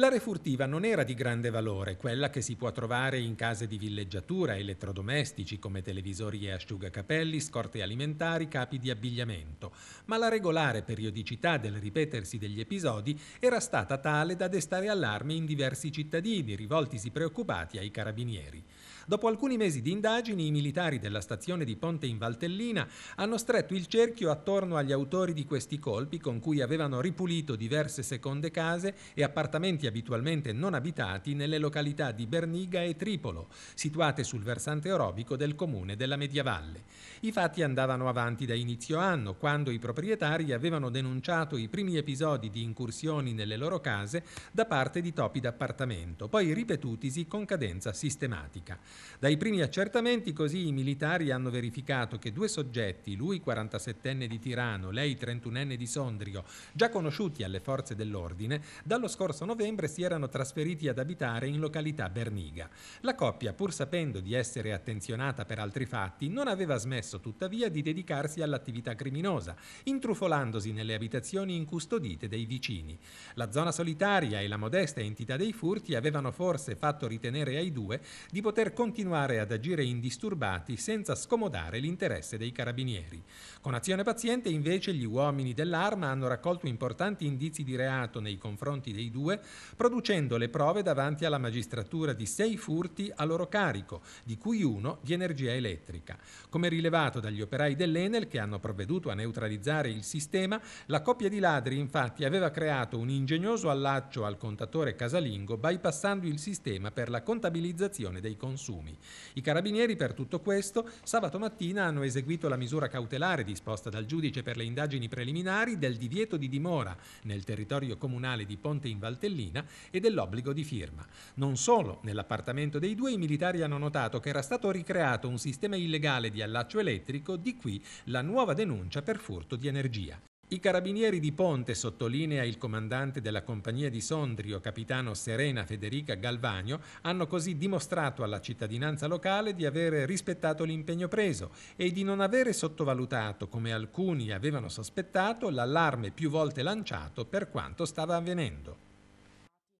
La refurtiva non era di grande valore, quella che si può trovare in case di villeggiatura, elettrodomestici come televisori e asciugacapelli, scorte alimentari, capi di abbigliamento, ma la regolare periodicità del ripetersi degli episodi era stata tale da destare allarme in diversi cittadini, rivoltisi preoccupati ai carabinieri. Dopo alcuni mesi di indagini, i militari della stazione di Ponte in Valtellina hanno stretto il cerchio attorno agli autori di questi colpi con cui avevano ripulito diverse seconde case e appartamenti abitualmente non abitati nelle località di Berniga e Tripolo, situate sul versante orobico del comune della Mediavalle. I fatti andavano avanti da inizio anno, quando i proprietari avevano denunciato i primi episodi di incursioni nelle loro case da parte di topi d'appartamento, poi ripetutisi con cadenza sistematica. Dai primi accertamenti così i militari hanno verificato che due soggetti, lui 47enne di Tirano, lei 31enne di Sondrio, già conosciuti alle forze dell'ordine, dallo scorso novembre settembre si erano trasferiti ad abitare in località Berniga. La coppia, pur sapendo di essere attenzionata per altri fatti, non aveva smesso tuttavia di dedicarsi all'attività criminosa, intrufolandosi nelle abitazioni incustodite dei vicini. La zona solitaria e la modesta entità dei furti avevano forse fatto ritenere ai due di poter continuare ad agire indisturbati senza scomodare l'interesse dei carabinieri. Con azione paziente invece gli uomini dell'arma hanno raccolto importanti indizi di reato nei confronti dei due producendo le prove davanti alla magistratura di sei furti a loro carico, di cui uno di energia elettrica. Come rilevato dagli operai dell'Enel che hanno provveduto a neutralizzare il sistema, la coppia di ladri infatti aveva creato un ingegnoso allaccio al contatore casalingo bypassando il sistema per la contabilizzazione dei consumi. I carabinieri per tutto questo sabato mattina hanno eseguito la misura cautelare disposta dal giudice per le indagini preliminari del divieto di dimora nel territorio comunale di Ponte in Valtellina disciplina e dell'obbligo di firma. Non solo, nell'appartamento dei due i militari hanno notato che era stato ricreato un sistema illegale di allaccio elettrico, di qui la nuova denuncia per furto di energia. I carabinieri di Ponte, sottolinea il comandante della compagnia di Sondrio, capitano Serena Federica Galvagno, hanno così dimostrato alla cittadinanza locale di aver rispettato l'impegno preso e di non avere sottovalutato, come alcuni avevano sospettato, l'allarme più volte lanciato per quanto stava avvenendo.